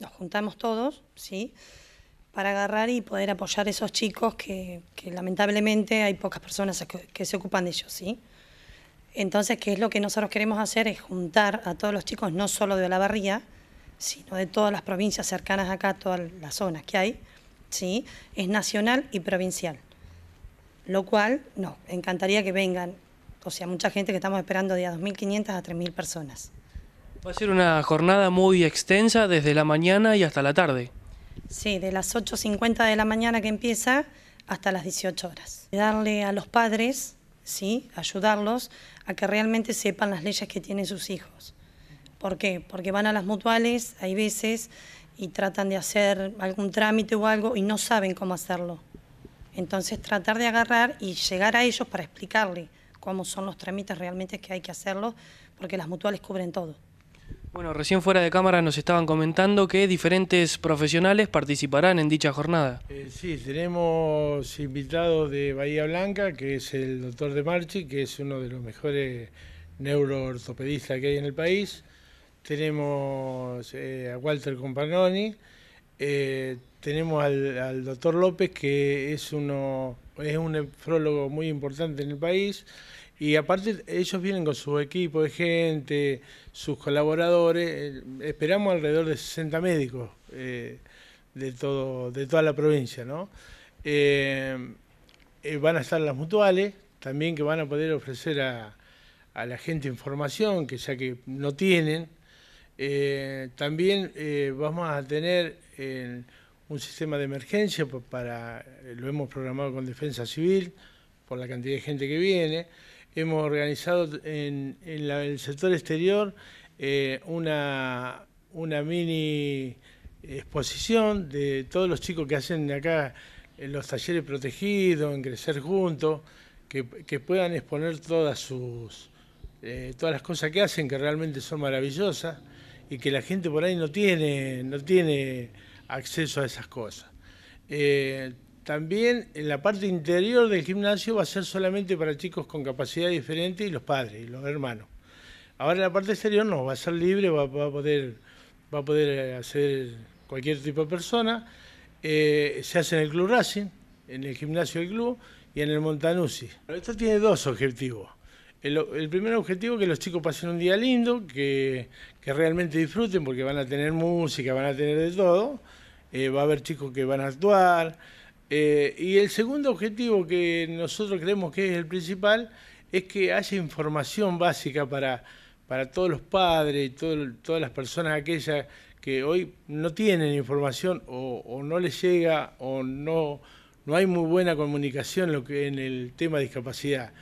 nos juntamos todos, ¿sí? Para agarrar y poder apoyar a esos chicos que, lamentablemente hay pocas personas que, se ocupan de ellos, ¿sí? Entonces, ¿qué es lo que nosotros queremos hacer? Es juntar a todos los chicos, no solo de Olavarría, sino de todas las provincias cercanas acá, todas las zonas que hay, ¿sí? Es nacional y provincial. Lo cual, no, encantaría que vengan, o sea, mucha gente que estamos esperando de a 2.500 a 3.000 personas. Va a ser una jornada muy extensa desde la mañana y hasta la tarde. Sí, de las 8.50 de la mañana que empieza hasta las 18 horas. Darle a los padres, ¿sí? ayudarlos a que realmente sepan las leyes que tienen sus hijos. ¿Por qué? Porque van a las mutuales, hay veces, y tratan de hacer algún trámite o algo y no saben cómo hacerlo. Entonces tratar de agarrar y llegar a ellos para explicarle cómo son los trámites realmente que hay que hacerlo, porque las mutuales cubren todo. Bueno, recién fuera de cámara nos estaban comentando que diferentes profesionales participarán en dicha jornada. Eh, sí, tenemos invitados de Bahía Blanca, que es el doctor De Marchi, que es uno de los mejores neuroortopedistas que hay en el país. Tenemos eh, a Walter Companoni. Eh, tenemos al, al doctor López, que es uno es un nefrólogo muy importante en el país. Y aparte ellos vienen con su equipo de gente, sus colaboradores, eh, esperamos alrededor de 60 médicos eh, de, todo, de toda la provincia, ¿no? Eh, van a estar las mutuales, también que van a poder ofrecer a, a la gente información, que ya que no tienen. también vamos a tener un sistema de emergencia para eh, lo hemos programado con Defensa Civil por la cantidad de gente que viene. Hemos organizado en, el sector exterior eh, una, una mini exposición de todos los chicos que hacen acá los talleres protegidos, en Crecer Juntos, que, puedan exponer todas sus eh, todas las cosas que hacen, que realmente son maravillosas, y que la gente por ahí no tiene, no tiene acceso a esas cosas. Eh, también en la parte interior del gimnasio va a ser solamente para chicos con capacidad diferente y los padres y los hermanos. Ahora en la parte exterior no, va a ser libre, va, a poder va a poder hacer eh, cualquier tipo de persona. Eh, se hace en el Club Racing, en el gimnasio del club y en el Montanusi. Esto tiene dos objetivos. El, primer objetivo es que los chicos pasen un día lindo, que, realmente disfruten porque van a tener música, van a tener de todo, eh, va a haber chicos que van a actuar. Eh, y el segundo objetivo que nosotros creemos que es el principal es que haya información básica para, todos los padres y todas las personas aquellas que hoy no tienen información o, no les llega o no, no hay muy buena comunicación lo que, en el tema de discapacidad.